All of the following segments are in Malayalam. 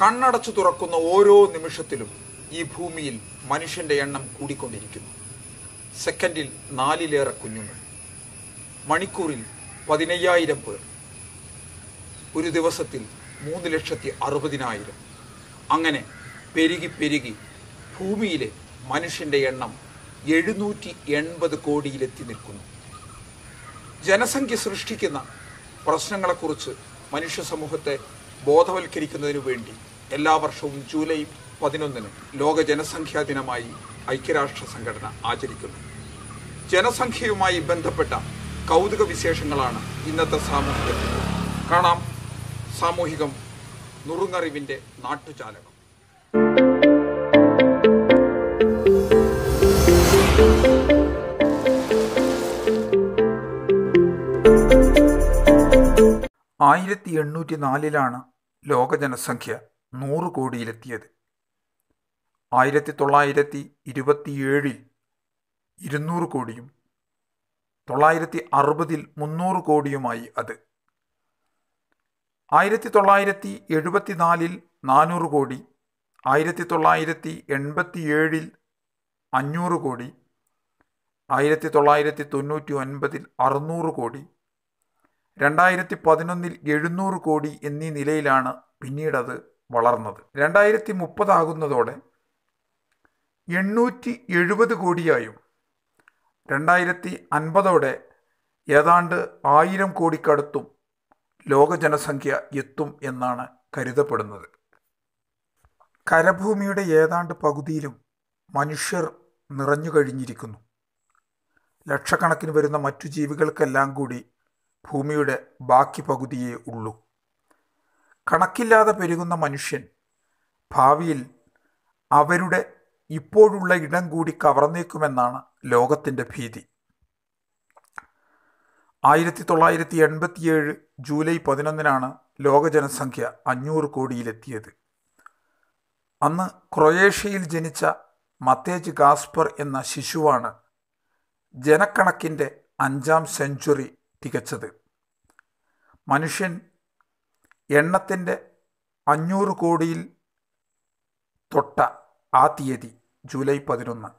കണ്ണടച്ചു തുറക്കുന്ന ഓരോ നിമിഷത്തിലും ഈ ഭൂമിയിൽ മനുഷ്യന്റെ എണ്ണം കൂടിക്കൊണ്ടിരിക്കുന്നു സെക്കൻഡിൽ നാലിലേറെ കുഞ്ഞുങ്ങൾ മണിക്കൂറിൽ പതിനയ്യായിരം പേർ ഒരു ദിവസത്തിൽ മൂന്ന് ലക്ഷത്തി അറുപതിനായിരം അങ്ങനെ പെരുകി പെരുകി ഭൂമിയിലെ മനുഷ്യൻ്റെ എണ്ണം എഴുന്നൂറ്റി എൺപത് കോടിയിലെത്തി നിൽക്കുന്നു ജനസംഖ്യ സൃഷ്ടിക്കുന്ന പ്രശ്നങ്ങളെക്കുറിച്ച് മനുഷ്യ സമൂഹത്തെ ബോധവൽക്കരിക്കുന്നതിനു വേണ്ടി എല്ലാ വർഷവും ജൂലൈ പതിനൊന്നിന് ലോക ജനസംഖ്യാ ദിനമായി ഐക്യരാഷ്ട്ര സംഘടന ആചരിക്കുന്നു ജനസംഖ്യയുമായി ബന്ധപ്പെട്ട കൗതുക വിശേഷങ്ങളാണ് ഇന്നത്തെ സാമൂഹികത്തിൽ കാണാം സാമൂഹികം നുറുങ്ങറിവിൻ്റെ നാട്ടുചാലകം ആയിരത്തി എണ്ണൂറ്റി നാലിലാണ് ലോക ജനസംഖ്യ നൂറ് കോടിയിലെത്തിയത് ആയിരത്തി തൊള്ളായിരത്തി ഇരുപത്തിയേഴിൽ ഇരുന്നൂറ് കോടിയും തൊള്ളായിരത്തി അറുപതിൽ മുന്നൂറ് കോടിയുമായി അത് ആയിരത്തി തൊള്ളായിരത്തി എഴുപത്തിനാലിൽ നാനൂറ് കോടി ആയിരത്തി തൊള്ളായിരത്തി എൺപത്തിയേഴിൽ അഞ്ഞൂറ് കോടി ആയിരത്തി തൊള്ളായിരത്തി തൊണ്ണൂറ്റി ഒൻപതിൽ അറുന്നൂറ് കോടി രണ്ടായിരത്തി പതിനൊന്നിൽ എഴുന്നൂറ് കോടി എന്നീ നിലയിലാണ് പിന്നീടത് വളർന്നത് രണ്ടായിരത്തി മുപ്പതാകുന്നതോടെ എണ്ണൂറ്റി എഴുപത് കോടിയായും രണ്ടായിരത്തി അൻപതോടെ ഏതാണ്ട് ആയിരം കോടിക്കടുത്തും ലോക ജനസംഖ്യ എത്തും എന്നാണ് കരുതപ്പെടുന്നത് കരഭൂമിയുടെ ഏതാണ്ട് പകുതിയിലും മനുഷ്യർ നിറഞ്ഞു കഴിഞ്ഞിരിക്കുന്നു ലക്ഷക്കണക്കിന് വരുന്ന മറ്റു ജീവികൾക്കെല്ലാം കൂടി ഭൂമിയുടെ ബാക്കി പകുതിയേ ഉള്ളൂ കണക്കില്ലാതെ പെരുകുന്ന മനുഷ്യൻ ഭാവിയിൽ അവരുടെ ഇപ്പോഴുള്ള ഇടം കൂടി കവർന്നേക്കുമെന്നാണ് ലോകത്തിൻ്റെ ഭീതി ആയിരത്തി തൊള്ളായിരത്തി എൺപത്തിയേഴ് ജൂലൈ പതിനൊന്നിനാണ് ലോക ജനസംഖ്യ അഞ്ഞൂറ് കോടിയിലെത്തിയത് അന്ന് ക്രൊയേഷ്യയിൽ ജനിച്ച മത്തേജ് ഗാസ്പർ എന്ന ശിശുവാണ് ജനക്കണക്കിൻ്റെ അഞ്ചാം സെഞ്ചുറി തികച്ചത് മനുഷ്യൻ എണ്ണത്തിൻ്റെ അഞ്ഞൂറ് കോടിയിൽ തൊട്ട ആ തീയതി ജൂലൈ പതിനൊന്ന്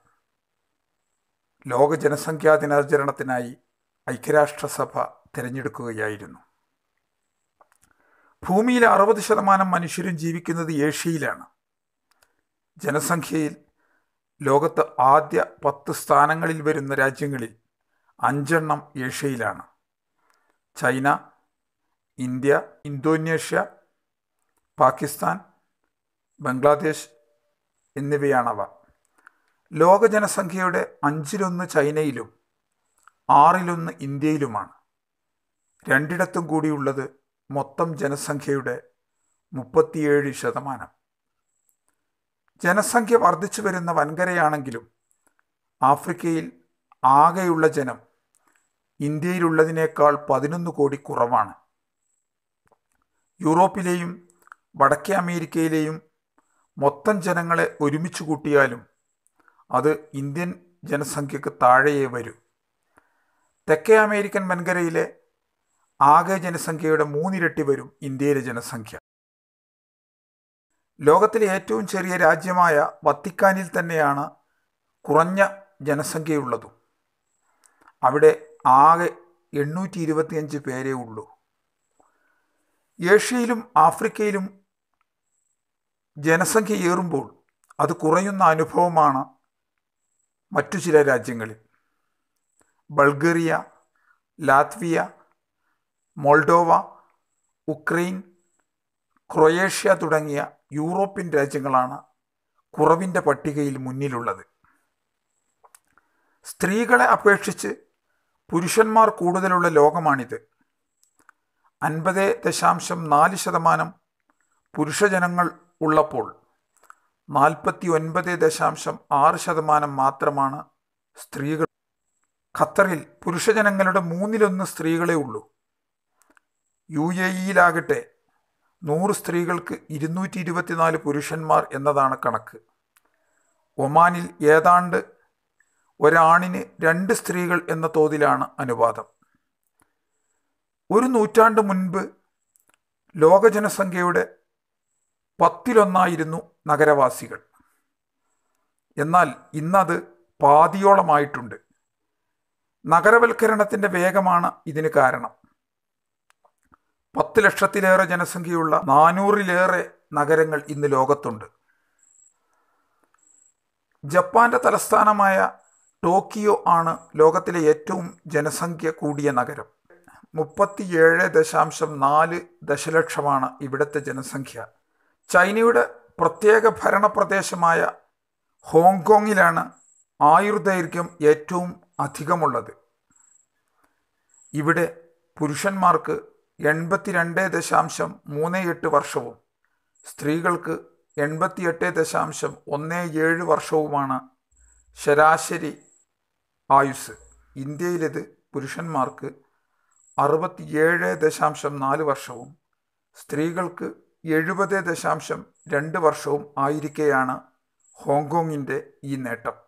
ലോക ജനസംഖ്യാ ദിനാചരണത്തിനായി ഐക്യരാഷ്ട്രസഭ തിരഞ്ഞെടുക്കുകയായിരുന്നു ഭൂമിയിലെ അറുപത് ശതമാനം മനുഷ്യരും ജീവിക്കുന്നത് ഏഷ്യയിലാണ് ജനസംഖ്യയിൽ ലോകത്ത് ആദ്യ പത്ത് സ്ഥാനങ്ങളിൽ വരുന്ന രാജ്യങ്ങളിൽ അഞ്ചെണ്ണം ഏഷ്യയിലാണ് China India Indonesia Pakistan Bangladesh എന്നിവയാണവ ലോക ജനസംഖ്യയുടെ അഞ്ചിലൊന്ന് ചൈനയിലും ആറിലൊന്ന് ഇന്ത്യയിലുമാണ് രണ്ടിടത്തും കൂടിയുള്ളത് മൊത്തം ജനസംഖ്യയുടെ മുപ്പത്തിയേഴ് ശതമാനം ജനസംഖ്യ വർദ്ധിച്ചു വരുന്ന വൻകരയാണെങ്കിലും ആഫ്രിക്കയിൽ ആകെയുള്ള ജനം ഇന്ത്യയിലുള്ളതിനേക്കാൾ പതിനൊന്ന് കോടി കുറവാണ് യൂറോപ്പിലെയും വടക്കേ അമേരിക്കയിലെയും മൊത്തം ജനങ്ങളെ ഒരുമിച്ച് കൂട്ടിയാലും അത് ഇന്ത്യൻ ജനസംഖ്യക്ക് താഴെയേ വരൂ തെക്കേ അമേരിക്കൻ വൻകരയിലെ ആകെ ജനസംഖ്യയുടെ മൂന്നിരട്ടി വരും ഇന്ത്യയിലെ ജനസംഖ്യ ലോകത്തിലെ ഏറ്റവും ചെറിയ രാജ്യമായ വത്തിക്കാനിൽ തന്നെയാണ് കുറഞ്ഞ ജനസംഖ്യയുള്ളതും അവിടെ ആകെ എണ്ണൂറ്റി ഇരുപത്തിയഞ്ച് പേരേ ഉള്ളൂ ഏഷ്യയിലും ആഫ്രിക്കയിലും ജനസംഖ്യ ഏറുമ്പോൾ അത് കുറയുന്ന അനുഭവമാണ് മറ്റു ചില രാജ്യങ്ങളിൽ Bulgaria Latvia Moldova Ukraine Croatia തുടങ്ങിയ യൂറോപ്യൻ രാജ്യങ്ങളാണ് കുറവിൻ്റെ പട്ടികയിൽ മുന്നിലുള്ളത് സ്ത്രീകളെ അപേക്ഷിച്ച് പുരുഷന്മാർ കൂടുതലുള്ള ലോകമാണിത് അൻപത് ദശാംശം നാല് ശതമാനം പുരുഷജനങ്ങൾ ഉള്ളപ്പോൾ നാൽപ്പത്തി ഒൻപത് ദശാംശം ആറ് ശതമാനം മാത്രമാണ് സ്ത്രീകൾ ഖത്തറിൽ പുരുഷജനങ്ങളുടെ മൂന്നിലൊന്ന് സ്ത്രീകളെ ഉള്ളൂ യു എ ഇയിലാകട്ടെ നൂറ് സ്ത്രീകൾക്ക് ഇരുന്നൂറ്റി ഇരുപത്തിനാല് പുരുഷന്മാർ എന്നതാണ് കണക്ക് ഒമാനിൽ ഏതാണ്ട് ഒരാണിന് രണ്ട് സ്ത്രീകൾ എന്ന തോതിലാണ് അനുപാതം ഒരു നൂറ്റാണ്ട് മുൻപ് ലോക ജനസംഖ്യയുടെ പത്തിലൊന്നായിരുന്നു നഗരവാസികൾ എന്നാൽ ഇന്നത് പാതിയോളമായിട്ടുണ്ട് നഗരവൽക്കരണത്തിൻ്റെ വേഗമാണ് ഇതിന് കാരണം പത്ത് ലക്ഷത്തിലേറെ ജനസംഖ്യയുള്ള നാനൂറിലേറെ നഗരങ്ങൾ ഇന്ന് ലോകത്തുണ്ട് ജപ്പാന്റെ തലസ്ഥാനമായ ടോക്കിയോ ആണ് ലോകത്തിലെ ഏറ്റവും ജനസംഖ്യ കൂടിയ നഗരം മുപ്പത്തിയേഴ് ദശാംശം നാല് ദശലക്ഷമാണ് ഇവിടുത്തെ ജനസംഖ്യ ചൈനയുടെ പ്രത്യേക ഭരണപ്രദേശമായ ഹോങ്കോങ്ങിലാണ് ആയുർദൈർഘ്യം ഏറ്റവും അധികമുള്ളത് ഇവിടെ പുരുഷന്മാർക്ക് എൺപത്തിരണ്ട് ദശാംശം മൂന്ന് എട്ട് വർഷവും സ്ത്രീകൾക്ക് എൺപത്തിയെട്ട് ദശാംശം ഒന്ന് ഏഴ് വർഷവുമാണ് ശരാശരി ആയുസ് ഇന്ത്യയിലേത് പുരുഷന്മാർക്ക് അറുപത്തിയേഴ് ദശാംശം നാല് വർഷവും സ്ത്രീകൾക്ക് എഴുപത് ദശാംശം രണ്ട് വർഷവും ആയിരിക്കെയാണ് ഹോങ്കോങ്ങിൻ്റെ ഈ നേട്ടം